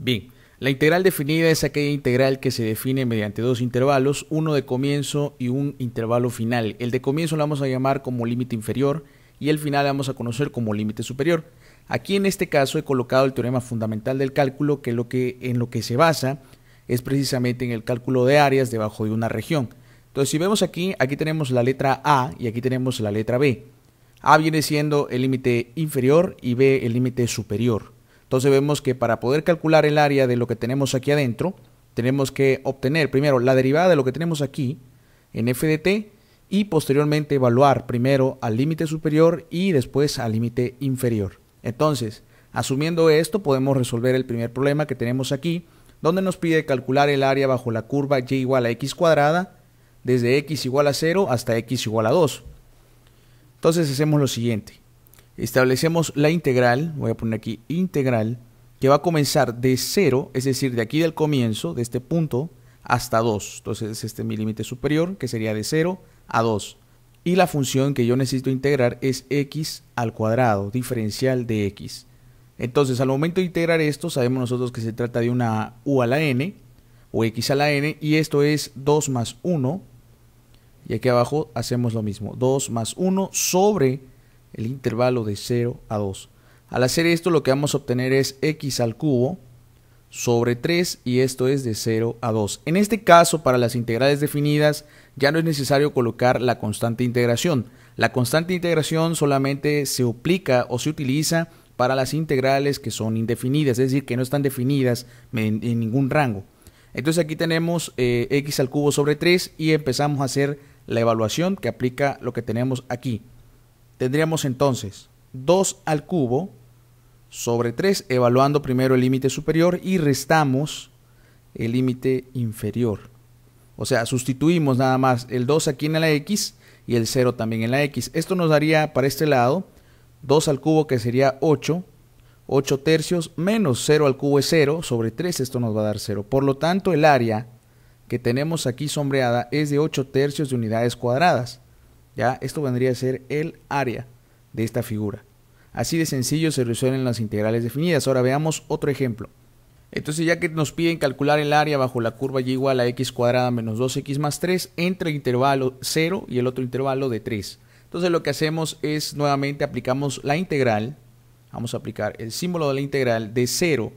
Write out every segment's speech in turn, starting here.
Bien, la integral definida es aquella integral que se define mediante dos intervalos, uno de comienzo y un intervalo final. El de comienzo lo vamos a llamar como límite inferior y el final lo vamos a conocer como límite superior. Aquí en este caso he colocado el teorema fundamental del cálculo que, que en lo que se basa es precisamente en el cálculo de áreas debajo de una región. Entonces si vemos aquí, aquí tenemos la letra A y aquí tenemos la letra B. A viene siendo el límite inferior y B el límite superior. Entonces vemos que para poder calcular el área de lo que tenemos aquí adentro, tenemos que obtener primero la derivada de lo que tenemos aquí en f de t y posteriormente evaluar primero al límite superior y después al límite inferior. Entonces, asumiendo esto, podemos resolver el primer problema que tenemos aquí, donde nos pide calcular el área bajo la curva y igual a x cuadrada, desde x igual a 0 hasta x igual a 2. Entonces hacemos lo siguiente establecemos la integral, voy a poner aquí integral, que va a comenzar de 0, es decir, de aquí del comienzo, de este punto, hasta 2. Entonces este mi límite superior, que sería de 0 a 2. Y la función que yo necesito integrar es x al cuadrado, diferencial de x. Entonces, al momento de integrar esto, sabemos nosotros que se trata de una u a la n, o x a la n, y esto es 2 más 1, y aquí abajo hacemos lo mismo, 2 más 1 sobre el intervalo de 0 a 2. Al hacer esto lo que vamos a obtener es x al cubo sobre 3 y esto es de 0 a 2. En este caso para las integrales definidas ya no es necesario colocar la constante integración. La constante integración solamente se aplica o se utiliza para las integrales que son indefinidas, es decir, que no están definidas en, ningún rango. Entonces aquí tenemos eh, x al cubo sobre 3 y empezamos a hacer la evaluación que aplica lo que tenemos aquí tendríamos entonces 2 al cubo sobre 3, evaluando primero el límite superior y restamos el límite inferior. O sea, sustituimos nada más el 2 aquí en la x y el 0 también en la x. Esto nos daría para este lado 2 al cubo que sería 8, 8 tercios menos 0 al cubo es 0, sobre 3 esto nos va a dar 0. Por lo tanto, el área que tenemos aquí sombreada es de 8 tercios de unidades cuadradas. ¿ya? Esto vendría a ser el área de esta figura. Así de sencillo se resuelven las integrales definidas. Ahora veamos otro ejemplo. Entonces ya que nos piden calcular el área bajo la curva y igual a x cuadrada menos 2x más 3 entre el intervalo 0 y el otro intervalo de 3. Entonces lo que hacemos es nuevamente aplicamos la integral. Vamos a aplicar el símbolo de la integral de 0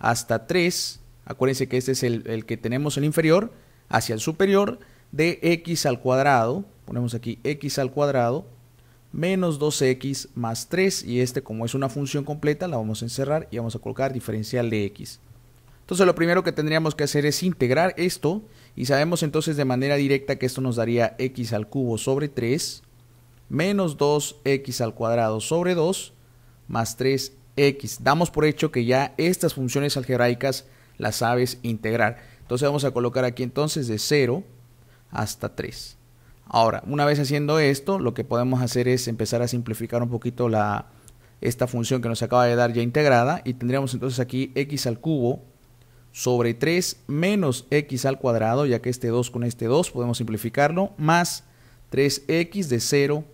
hasta 3. Acuérdense que este es el, el que tenemos el inferior hacia el superior de x al cuadrado ponemos aquí x al cuadrado menos 2x más 3 y este como es una función completa la vamos a encerrar y vamos a colocar diferencial de x. Entonces lo primero que tendríamos que hacer es integrar esto y sabemos entonces de manera directa que esto nos daría x al cubo sobre 3 menos 2x al cuadrado sobre 2 más 3x. Damos por hecho que ya estas funciones algebraicas las sabes integrar. Entonces vamos a colocar aquí entonces de 0 hasta 3. Ahora, una vez haciendo esto, lo que podemos hacer es empezar a simplificar un poquito la, esta función que nos acaba de dar ya integrada y tendríamos entonces aquí x al cubo sobre 3 menos x al cuadrado, ya que este 2 con este 2 podemos simplificarlo, más 3x de 0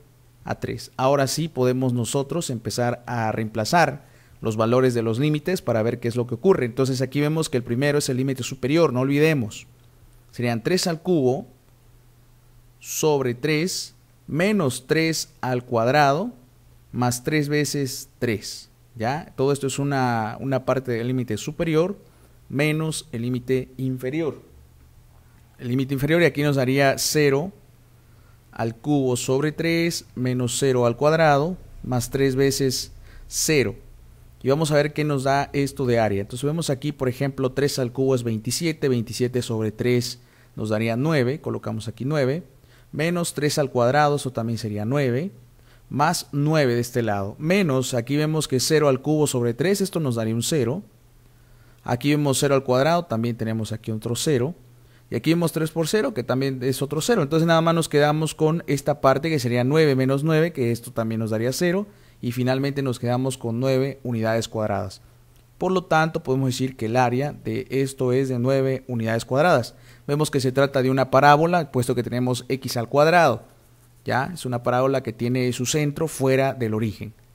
a 3. Ahora sí podemos nosotros empezar a reemplazar los valores de los límites para ver qué es lo que ocurre. Entonces aquí vemos que el primero es el límite superior, no olvidemos. Serían 3 al cubo sobre 3 menos 3 al cuadrado más 3 veces 3. ¿ya? Todo esto es una, una parte del límite superior menos el límite inferior. El límite inferior y aquí nos daría 0 al cubo sobre 3 menos 0 al cuadrado más 3 veces 0. Y vamos a ver qué nos da esto de área. Entonces vemos aquí, por ejemplo, 3 al cubo es 27, 27 sobre 3 nos daría 9, colocamos aquí 9 menos 3 al cuadrado, eso también sería 9, más 9 de este lado, menos, aquí vemos que 0 al cubo sobre 3, esto nos daría un 0, aquí vemos 0 al cuadrado, también tenemos aquí otro 0, y aquí vemos 3 por 0, que también es otro 0, entonces nada más nos quedamos con esta parte que sería 9 menos 9, que esto también nos daría 0, y finalmente nos quedamos con 9 unidades cuadradas. Por lo tanto, podemos decir que el área de esto es de 9 unidades cuadradas. Vemos que se trata de una parábola, puesto que tenemos x al cuadrado. ¿ya? Es una parábola que tiene su centro fuera del origen.